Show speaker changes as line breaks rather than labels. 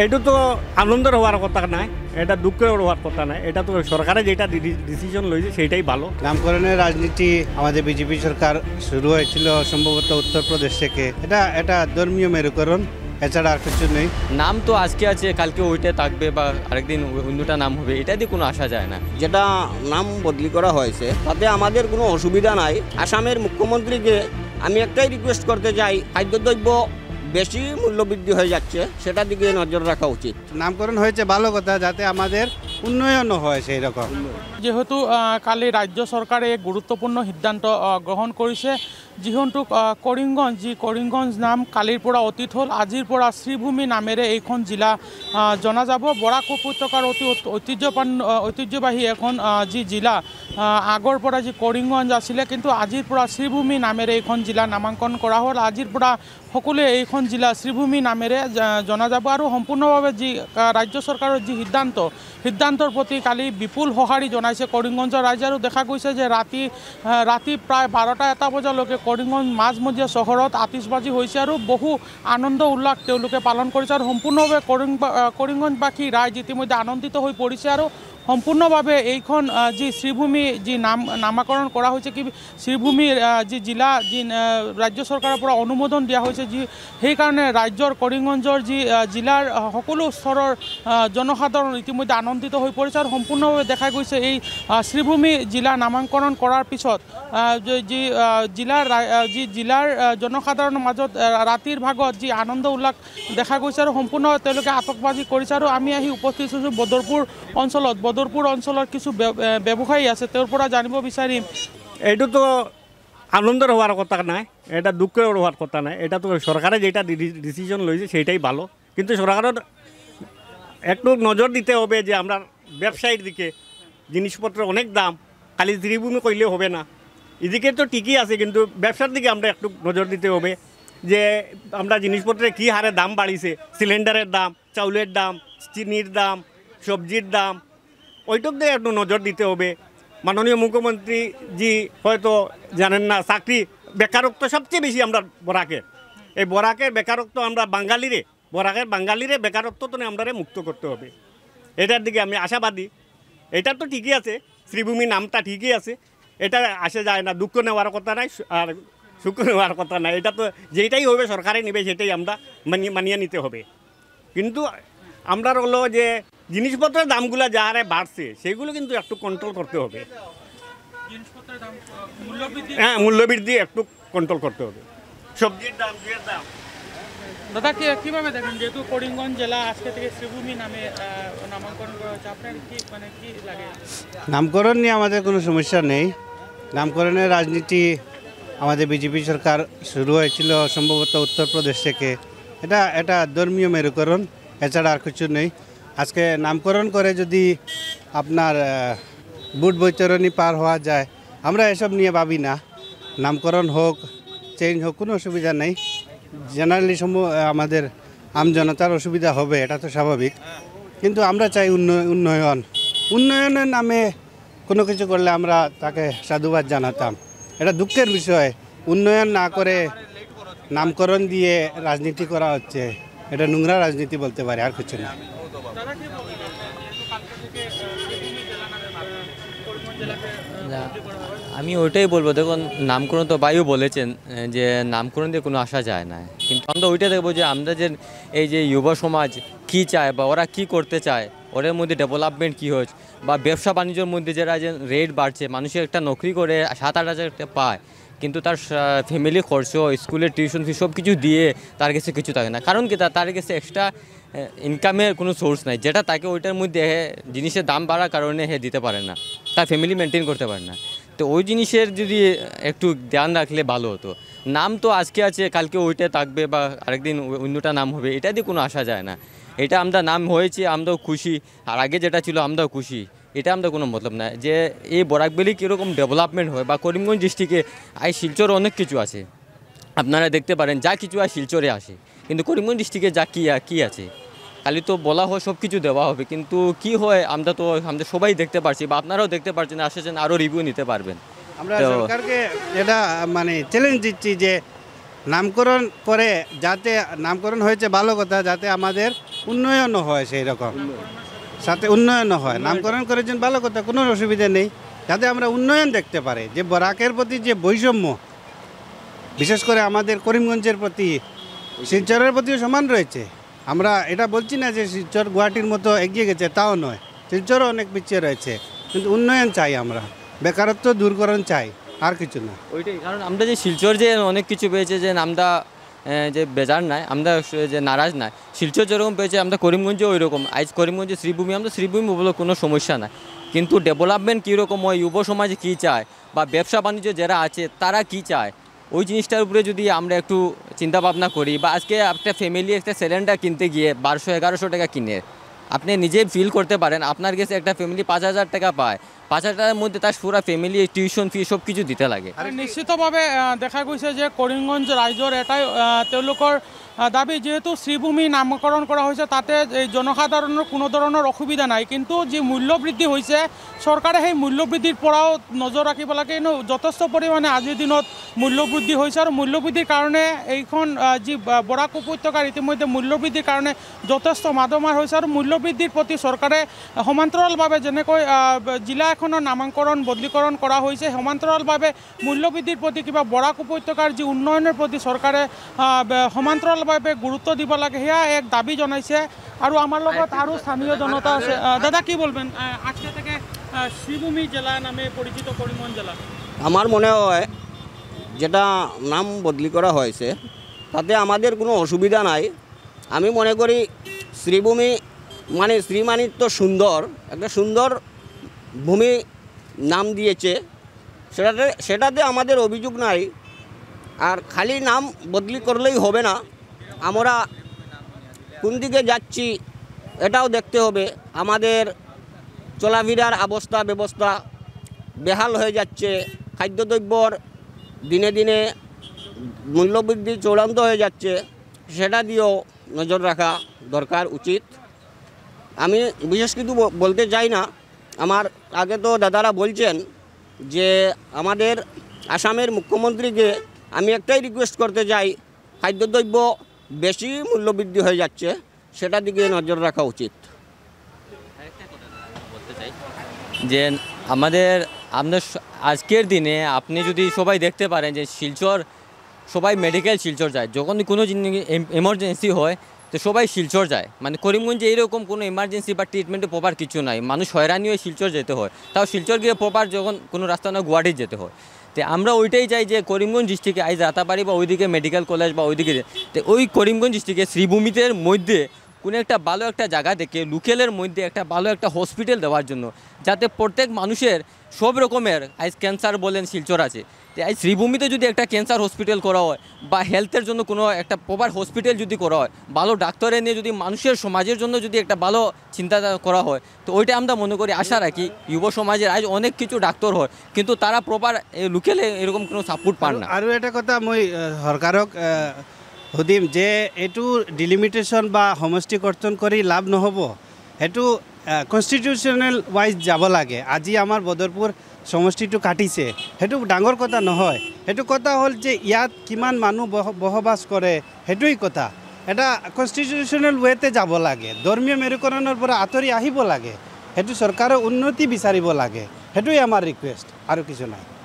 এইটো তো আনন্দের হওয়ার কথা নাই এটা দুঃখের হওয়ার কথা নাই এটা তো সরকারে যেটা ডিসিশন লইছে সেইটাই ভালো নামকরণের রাজনীতি আমাদের বিজেপি সরকার শুরু হয়েছিল
সম্ভবত উত্তরপ্রদেশ থেকে এটা এটা ধর্মীয় মেরুকরণ এছাড়া আর
কিছু নেই নাম তো আজকে আছে কালকে ওইটা থাকবে বা আরেকদিন অন্যটা নাম হবে এটা দিয়ে কোনো আসা যায় না যেটা
নাম বদলি করা হয়েছে তাতে আমাদের কোনো অসুবিধা নাই আসামের মুখ্যমন্ত্রীকে আমি একটাই রিকোয়েস্ট করতে চাই খাদ্যদ্রব্য বেশি মূল্যবৃদ্ধি হয়ে যাচ্ছে সেটার দিকে
নজর রাখা উচিত নামকরণ হয়েছে ভালো কথা যাতে আমাদের উন্নয়ন হয় সেই রকম
যেহেতু কালি রাজ্য সরকারে গুরুত্বপূর্ণ সিদ্ধান্ত গ্রহণ কৰিছে যিহেতু করিমগঞ্জ যি করিমগঞ্জ নাম কালিৰ পৰা অতীত হ'ল আজিৰ পৰা শ্ৰীভূমি নামেৰে এইখন জিলা জনা যাব বরাক উপত্যকার অতি ঐতিহ্যবান ঐতিহ্যবাহী এখন যি জিলা আগৰ পৰা যি কৰিমগঞ্জ আছিলে কিন্তু আজিৰ পৰা শ্ৰীভূমি নামেৰে এইখন জিলা নামাংকন কৰা হ'ল আজিৰ পৰা সকলোৱে এইখন জিলা শ্ৰীভূমি নামেৰে জনা যাব আৰু সম্পূৰ্ণভাৱে যি ৰাজ্য চৰকাৰৰ যি সিদ্ধান্ত সিদ্ধান্তৰ প্ৰতি কালি বিপুল সঁহাৰি জনাইছে কৰিমগঞ্জৰ ৰাইজে আৰু দেখা গৈছে যে ৰাতি ৰাতি প্ৰায় বাৰটা এটা বজালৈকে কৰিমগঞ্জ মাজমজিয়া চহৰত আতিচবাজি হৈছে আৰু বহু আনন্দ উল্লাস তেওঁলোকে পালন কৰিছে আৰু সম্পূৰ্ণভাৱে কৰিমগঞ্জবাসী ৰাইজ ইতিমধ্যে আনন্দিত হৈ পৰিছে আৰু সম্পূৰ্ণভাৱে এইখন যি শ্ৰীভূমি যি নাম নামাকৰণ কৰা হৈছে কি শ্ৰীভূমিৰ যি জিলা যি ৰাজ্য চৰকাৰৰ পৰা অনুমোদন দিয়া হৈছে যি সেইকাৰণে ৰাজ্যৰ কৰিমগঞ্জৰ যি জিলাৰ সকলো স্তৰৰ জনসাধাৰণ ইতিমধ্যে আনন্দিত হৈ পৰিছে আৰু সম্পূৰ্ণভাৱে দেখা গৈছে এই শ্ৰীভূমি জিলা নামাকৰণ কৰাৰ পিছত যি জিলাৰ যি জিলাৰ জনসাধাৰণৰ মাজত ৰাতিৰ ভাগত যি আনন্দ উল্লাস দেখা গৈছে আৰু সম্পূৰ্ণ তেওঁলোকে আটকবাজি কৰিছে আৰু আমি আহি উপস্থিত হৈছোঁ বদৰপুৰ অঞ্চলত বদৰপুৰ অঞ্চলৰ কিছু ব্যৱসায়ী আছে তেওঁৰ পৰা জানিব বিচাৰিম এইটোতো আনন্দের হওয়ার কথা নাই
এটা দুঃখের হওয়ার কথা নাই এটা তো সরকারে যেটা ডিসিশন লইছে সেইটাই ভালো কিন্তু সরকারের একটু নজর দিতে হবে যে আমরা ব্যবসায়ীর দিকে জিনিসপত্রের অনেক দাম খালি ত্রিভূমি করলে হবে না এদিকে তো ঠিকই আছে কিন্তু ব্যবসার দিকে আমরা একটু নজর দিতে হবে যে আমরা জিনিসপত্রের কি হারে দাম বাড়িছে সিলিন্ডারের দাম চাউলের দাম চিনির দাম সবজির দাম ওইটার দিয়ে একটু নজর দিতে হবে মাননীয় মুখ্যমন্ত্রী জি হয়তো জানেন না চাকরি বেকারত্ব সবচেয়ে বেশি আমরা বরাকে এই বরাকের বেকারত্ব আমরা বাঙালিরে বরাকের বাঙালিরে বেকারত্ব তো আমরা মুক্ত করতে হবে এটার দিকে আমি আশাবাদী এটা তো ঠিকই আছে শ্রীভূমি নামটা ঠিকই আছে এটা আসে যায় না দুঃখ নেওয়ার কথা নাই আর সুখ নেওয়ার কথা নাই এটা তো যেটাই হবে সরকারে নেবে সেটাই আমরা মানিয়ে মানিয়ে নিতে হবে কিন্তু আমরা হলো যে জিনিসপত্রের দামগুলো যা হারে বাড়ছে সেগুলো কিন্তু একটু কন্ট্রোল করতে হবে
হ্যাঁ মূল্যবৃদ্ধি
একটু কন্ট্রোল করতে হবে সবজির
দাম দাম দাদা কি কিভাবে দেখেন যেহেতু করিমগঞ্জ জেলা আজকে থেকে শ্রীভূমি নামে নামকরণ করা হচ্ছে আপনার কি মানে কি লাগে
নামকরণ
নিয়ে আমাদের কোনো সমস্যা নেই নামকরণের রাজনীতি আমাদের বিজেপি সরকার শুরু হয়েছিল সম্ভবত উত্তরপ্রদেশ থেকে এটা এটা ধর্মীয় মেরুকরণ এছাড়া আর কিছু নেই আজকে নামকরণ করে যদি আপনার বুট বৈচরণী পার হওয়া যায় আমরা এসব নিয়ে ভাবি না নামকরণ হোক চেঞ্জ হোক কোনো অসুবিধা নেই জেনারেলি সমূহ আমাদের আমজনতার অসুবিধা হবে এটা তো স্বাভাবিক কিন্তু আমরা চাই উন্নয়ন উন্নয়নের নামে কোনো কিছু করলে আমরা তাকে সাধুবাদ জানাতাম এটা দুঃখের বিষয় উন্নয়ন না করে নামকরণ দিয়ে রাজনীতি করা হচ্ছে এটা নোংরা রাজনীতি বলতে পারে
আর কিছু না আমি ওইটাই বলবো দেখুন নামকরণ তো বায়ু বলেছেন যে নামকরণ দিয়ে কোনো আসা যায় না কিন্তু আমরা ওইটাই দেখবো যে আমরা যে এই যে যুব সমাজ কি চায় বা ওরা কি করতে চায় ওদের মধ্যে ডেভেলপমেন্ট কী হচ্ছে বা ব্যবসা বাণিজ্যের মধ্যে যারা যে রেট বাড়ছে মানুষের একটা নকরি করে সাত আট হাজার পায় কিন্তু তার ফ্যামিলি খরচ স্কুলের টিউশন ফি সব কিছু দিয়ে তার কাছে কিছু থাকে না কারণ কি তার কাছে এক্সট্রা ইনকামের কোনো সোর্স নাই যেটা তাকে ওইটার মধ্যে জিনিসের দাম বাড়ার কারণে হে দিতে পারে না তার ফ্যামিলি মেনটেন করতে পারে না তো ওই জিনিসের যদি একটু ধ্যান রাখলে ভালো হতো নাম তো আজকে আছে কালকে ওইটা থাকবে বা আরেকদিন অন্যটা নাম হবে এটা দিয়ে কোনো আসা যায় না এটা আমরা নাম হয়েছে আমরাও খুশি আর আগে যেটা ছিল আমরাও খুশি এটা আমাদের কোনো মতলব না যে এই বরাকবেলি কীরকম ডেভেলপমেন্ট হয় বা করিমগঞ্জ ডিস্ট্রিক্টে আই শিলচর অনেক কিছু আছে আপনারা দেখতে পারেন যা কিছু আর শিলচরে আসে কিন্তু করিমগঞ্জ ডিস্ট্রিক্টে যা কী কী আছে খালি তো বলা হয় সব কিছু দেওয়া হবে কিন্তু কি হয় আমরা তো আমরা সবাই দেখতে পারছি বা আপনারাও দেখতে পারছেন আসেছেন আরও রিভিউ নিতে পারবেন
আমরা সরকারকে এটা মানে চ্যালেঞ্জ দিচ্ছি যে নামকরণ করে যাতে নামকরণ হয়েছে ভালো কথা যাতে আমাদের উন্নয়নও হয় সেই রকম সাথে উন্নয়নও হয় নামকরণ করেছেন ভালো কথা কোনো অসুবিধা নেই যাতে আমরা উন্নয়ন দেখতে পারে যে বরাকের প্রতি যে বৈষম্য বিশেষ করে আমাদের করিমগঞ্জের প্রতি শিলচরের প্রতিও সমান রয়েছে আমরা এটা বলছি না যে শিলচর গুয়াহাটির মতো এগিয়ে গেছে তাও নয় শিলচরও অনেক পিছিয়ে রয়েছে কিন্তু উন্নয়ন চাই আমরা বেকারত্ব দূরকরণ চাই আর কিছু না
ওইটাই কারণ আমরা যে শিলচর যে অনেক কিছু পেয়েছে যে আমরা যে বেজার নাই আমরা যে নারাজ নাই শিলচর যেরকম পেয়েছে আমরা করিমগঞ্জে ওই রকম আজ করিমগঞ্জে শ্রীভূমি আমরা শ্রীভূমি বলে কোনো সমস্যা নাই কিন্তু ডেভেলপমেন্ট কীরকম হয় যুব সমাজ কী চায় বা ব্যবসা বাণিজ্য যারা আছে তারা কি চায় ওই জিনিসটার উপরে যদি আমরা একটু চিন্তা ভাবনা করি বা আজকে একটা ফ্যামিলি একটা সিলিন্ডার কিনতে গিয়ে বারোশো এগারোশো টাকা কিনে আপনি নিজে ফিল করতে পারেন আপনার কাছে একটা ফ্যামিলি পাঁচ হাজার টাকা পায় পাঁচ মধ্যে তার পুরা ফ্যামিলি টিউশন ফি সব কিছু দিতে লাগে
নিশ্চিতভাবে দেখা গৈছে যে করিমগঞ্জ রাইজর এটাই দাবি যেহেতু শ্রীভূমি নামকরণ করা হয়েছে তাতে জনসাধারণের কোনো ধরনের অসুবিধা নাই কিন্তু যে মূল্য বৃদ্ধি হয়েছে সরকারে সেই মূল্য বৃদ্ধির পরাও নজর রাখব লাগে কিন্তু যথেষ্ট পরিমাণে আজির দিনত মূল্য বৃদ্ধি হয়েছে আর মূল্য বৃদ্ধির কারণে এইখন যে বরাক উপত্যকার ইতিমধ্যে মূল্য বৃদ্ধির কারণে যথেষ্ট মাদমার হয়েছে আর মূল্য বৃদ্ধির প্রতি সরকারে সমান্তরালভাবে যেনেক জিলা এক এখনও নামাঙ্করণ বদলিকরণ করা হয়েছে সমান্তরালভাবে মূল্যবৃদ্ধিৰ প্ৰতি কিবা বৰাক উপত্যকাৰ যি উন্নয়নৰ প্ৰতি চৰকাৰে সমান্তৰালভাৱে গুৰুত্ব দিব লাগে সেয়া এক দাবী জনাইছে আৰু আমাৰ লগত আৰু স্থানীয় জনতা আছে দাদা কি বলবেন আজকে থেকে শ্রীভূমি জেলা নামে পরিচিত করিমগঞ্জ জেলা
আমার মনে হয় যেটা নাম বদলি করা হয়েছে তাতে আমাদের কোনো অসুবিধা নাই আমি মনে করি শ্রীভূমি মানে শ্রী মানে তো সুন্দর একটা সুন্দর ভূমি নাম দিয়েছে সেটাতে সেটাতে আমাদের অভিযোগ নাই আর খালি নাম বদলি করলেই হবে না আমরা কোন দিকে যাচ্ছি এটাও দেখতে হবে আমাদের চলাফেরার অবস্থা ব্যবস্থা বেহাল হয়ে যাচ্ছে খাদ্যদ্রব্যর দিনে দিনে মূল্যবৃদ্ধি চূড়ান্ত হয়ে যাচ্ছে সেটা দিয়েও নজর রাখা দরকার উচিত আমি বিশেষ কিছু বলতে চাই না আমার আগে তো দাদারা বলছেন যে আমাদের আসামের মুখ্যমন্ত্রীকে আমি একটাই রিকোয়েস্ট করতে চাই খাদ্যদ্রব্য বেশি মূল্যবৃদ্ধি হয়ে যাচ্ছে সেটার দিকে
নজর রাখা উচিত যে আমাদের আপনার আজকের দিনে আপনি যদি সবাই দেখতে পারেন যে শিলচর সবাই মেডিকেল শিলচর যায় যখন কোনো এমার্জেন্সি হয় তো সবাই শিলচর যায় মানে করিমগঞ্জে এরকম কোনো ইমার্জেন্সি বা ট্রিটমেন্টে প্রপার কিছু নাই মানুষ হয়রানি হয়ে শিলচর যেতে হয় তাও শিলচর গিয়ে প্রপার যখন কোনো রাস্তা না গুয়াহাটি যেতে হয় তো আমরা ওইটাই চাই যে করিমগঞ্জ ডিস্ট্রিক্টে আজ রাতাবাড়ি বা ওইদিকে মেডিকেল কলেজ বা ওইদিকে তো ওই করিমগঞ্জ ডিস্ট্রিক্টে শ্রীভূমিদের মধ্যে কোনো একটা ভালো একটা জায়গা থেকে লোকেলের মধ্যে একটা ভালো একটা হসপিটাল দেওয়ার জন্য যাতে প্রত্যেক মানুষের সব রকমের আজ ক্যান্সার বলেন শিলচর আছে এই শ্রীভূমিতে যদি একটা ক্যান্সার হসপিটাল করা হয় বা হেলথের জন্য কোনো একটা প্রপার হসপিটাল যদি করা হয় ভালো ডাক্তারের নিয়ে যদি মানুষের সমাজের জন্য যদি একটা ভালো চিন্তা করা হয় তো ওইটা আমরা মনে করি আশা রাখি যুব সমাজের আজ অনেক কিছু ডাক্তার হয় কিন্তু তারা প্রপার লোকেলে এরকম কোনো সাপোর্ট পান না
আর এটা কথা মই সরকারক সুধিম যে এইটো ডিলিমিটেশ্যন বা কর্তন কৰি লাভ নহ'ব সেইটো কনষ্টিটিউশ্যনেল ৱাইজ যাব লাগে আজি আমাৰ বদৰপুৰ সমষ্টিটো কাটিছে সেইটো ডাঙৰ কথা নহয় সেইটো কথা হ'ল যে ইয়াত কিমান মানুহ বসবাস কৰে সেইটোৱেই কথা এটা কনষ্টিটিউশ্যনেল ৱেতে যাব লাগে ধৰ্মীয় মেৰুকৰণৰ পৰা আঁতৰি আহিব লাগে সেইটো চৰকাৰৰ উন্নতি বিচাৰিব লাগে সেইটোৱেই আমাৰ ৰিকুৱেষ্ট আৰু কিছু নাই